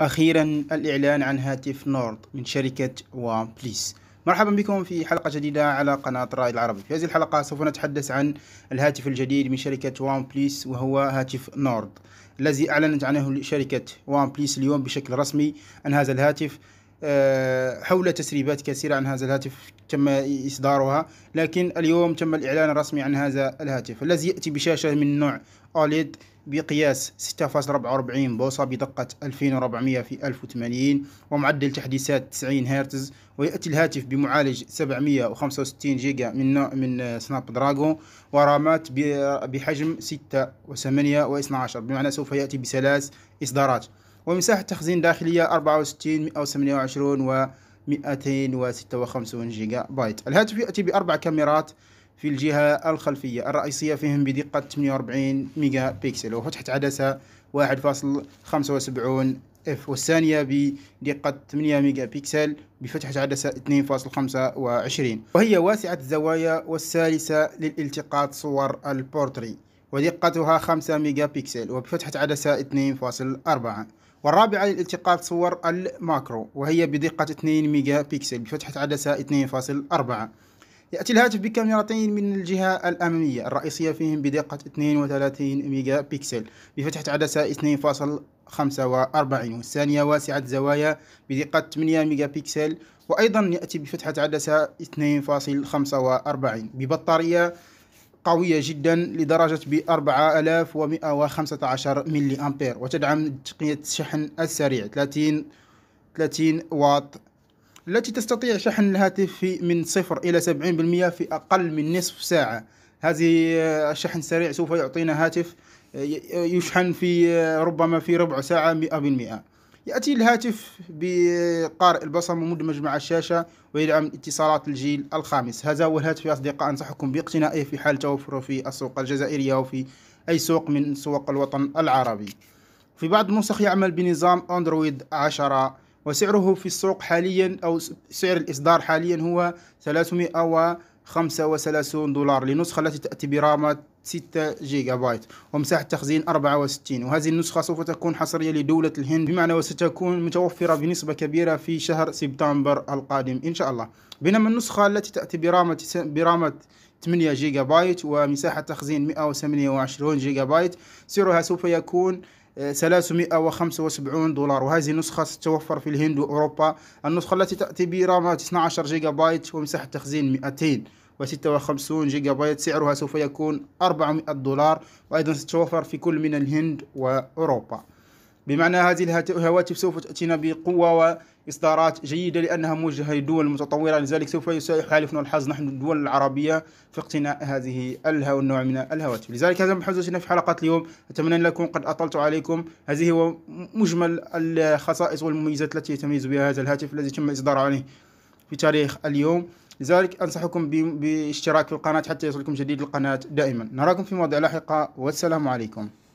أخيرا الإعلان عن هاتف نورد من شركة وان بليس مرحبا بكم في حلقة جديدة على قناة رائد العربي في هذه الحلقة سوف نتحدث عن الهاتف الجديد من شركة وان بليس وهو هاتف نورد الذي أعلنت عنه شركة وان بليس اليوم بشكل رسمي عن هذا الهاتف آه، حول تسريبات كثيرة عن هذا الهاتف تم إصدارها لكن اليوم تم الإعلان الرسمي عن هذا الهاتف الذي يأتي بشاشة من نوع أوليد بقياس 6.44 بوصة بدقة 2400 في 1080 ومعدل تحديثات 90 هرتز ويأتي الهاتف بمعالج 765 جيجا من نوع من سناب دراجون ورامات بحجم 6 و8 و12 بمعنى سوف يأتي بثلاث إصدارات ومساحة تخزين داخلية 64 128 و 256 جيجا بايت الهاتف يأتي بأربع كاميرات في الجهة الخلفية الرئيسية فيهم بدقة 48 ميجا بكسل وفتحة عدسة 1.75 اف والثانية بدقة 8 ميجا بكسل بفتحة عدسة 2.25 وهي واسعة الزوايا والثالثة للالتقاط صور البورتري ودقتها 5 ميجا بكسل وبفتحة عدسة 2.4 والرابعة لالتقاط صور الماكرو وهي بدقة 2 ميجا بكسل بفتحة عدسة 2.4 يأتي الهاتف بكاميرتين من الجهة الأمامية الرئيسية فيهم بدقة 32 ميجا بكسل بفتحة عدسة 2.45 والثانية واسعة الزوايا بدقة 8 ميجا بكسل وأيضا يأتي بفتحة عدسة 2.45 ببطارية قوية جدا لدرجة ب 4115 ملي أمبير وتدعم تقنية الشحن السريع 30 30 واط التي تستطيع شحن الهاتف في من صفر إلى 70% في أقل من نصف ساعة هذه الشحن آه، السريع سوف يعطينا هاتف آه، يشحن في آه، ربما في ربع ساعة 100% يأتي الهاتف بقارئ البصمة مدمج مع الشاشة ويدعم اتصالات الجيل الخامس هذا هو الهاتف يا أصدقاء أنصحكم باقتنائه في حال توفره في السوق الجزائرية وفي أي سوق من سوق الوطن العربي في بعض النسخ يعمل بنظام أندرويد 10 وسعره في السوق حاليا أو سعر الإصدار حاليا هو 335 دولار لنسخة التي تأتي برامة 6 جيجا بايت ومساحة تخزين 64 وهذه النسخة سوف تكون حصرية لدولة الهند بمعنى وستكون متوفرة بنسبة كبيرة في شهر سبتمبر القادم إن شاء الله بينما النسخة التي تأتي برامة برامة 8 جيجا بايت ومساحة تخزين 128 جيجا بايت سعرها سوف يكون 375 دولار وهذه نسخة ستتوفر في الهند وأوروبا النسخة التي تأتي برام 12 جيجا بايت ومساحة تخزين 200 و56 جيجا بايت سعرها سوف يكون 400 دولار وأيضا ستتوفر في كل من الهند وأوروبا بمعنى هذه الهواتف سوف تأتينا بقوة وإصدارات جيدة لأنها موجهة للدول المتطورة لذلك سوف يحالفنا الحظ نحن الدول العربية في اقتناء هذه الهو النوع من الهواتف لذلك هذا محادثتنا في حلقة اليوم أتمنى أن أكون قد أطلت عليكم هذه هو مجمل الخصائص والمميزات التي يتميز بها هذا الهاتف الذي تم إصداره عليه في تاريخ اليوم لذلك أنصحكم باشتراك في القناة حتى يصلكم جديد القناة دائما نراكم في مواضيع لاحقة والسلام عليكم